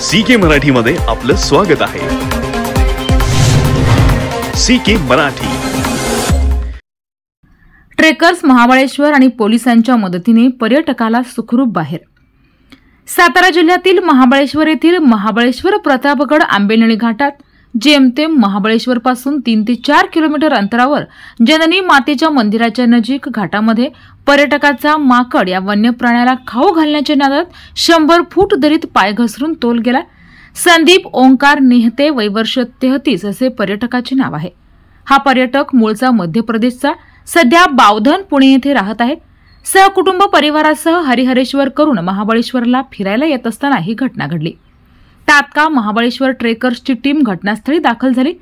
C के मध्ये आपलं स्वागत आहे सीके मराठी ट्रेकर्स महाबळेश्वर आणि पोलिसांच्या मदतीने पर्यटकाला सुखरूप बाहेर सातारा जिल्ह्यातील महाबळेश्वर येथील महाबळेश्वर प्रतापगड आंबेनळी घाटात जेमतेम महाबळेश्वरपासून तीन ते चार किलोमीटर अंतरावर जननी मातेच्या मंदिराच्या नजीक घाटामध्ये पर्यटकाचा माकड या वन्य प्राण्याला खाऊ घालण्याच्या नादात शंभर फूट दरीत पाय घसरून तोल गेला संदीप ओंकार नेहते वैवर्ष तेहतीस असे पर्यटकाचे नाव आहे हा पर्यटक मूळचा मध्य प्रदेशचा सध्या बावधन पुणे येथे राहत आहे सहकुटुंब परिवारासह हरिहरेश्वर करून महाबळेश्वरला फिरायला येत असताना ही घटना घडली तात्काळ महाबळेश्वर ट्रेकर्सची टीम घटनास्थळी दाखल झाली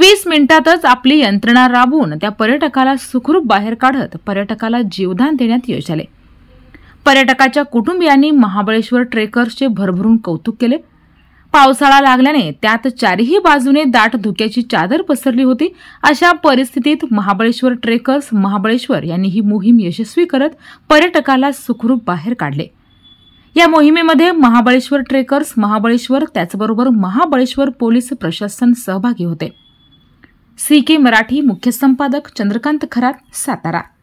वीस मिनिटातच आपली यंत्रणा राबवून त्या पर्यटकाला सुखरूप बाहेर काढत पर्यटकाला जीवदान देण्यात यश आले पर्यटकाच्या कुटुंबियांनी महाबळेश्वर ट्रेकर्सचे भरभरून कौतुक केले पावसाळा लागल्याने त्यात चारही बाजूने दाट धुक्याची चादर पसरली होती अशा परिस्थितीत महाबळेश्वर ट्रेकर्स महाबळेश्वर यांनी ही मोहीम यशस्वी करत पर्यटकाला सुखरूप बाहेर काढले या मोहिमेमध्ये महाबळेश्वर ट्रेकर्स महाबळेश्वर त्याचबरोबर महाबळेश्वर पोलीस प्रशासन सहभागी होते सी के मराठी मुख्य संपादक चंद्रकांत खरात सातारा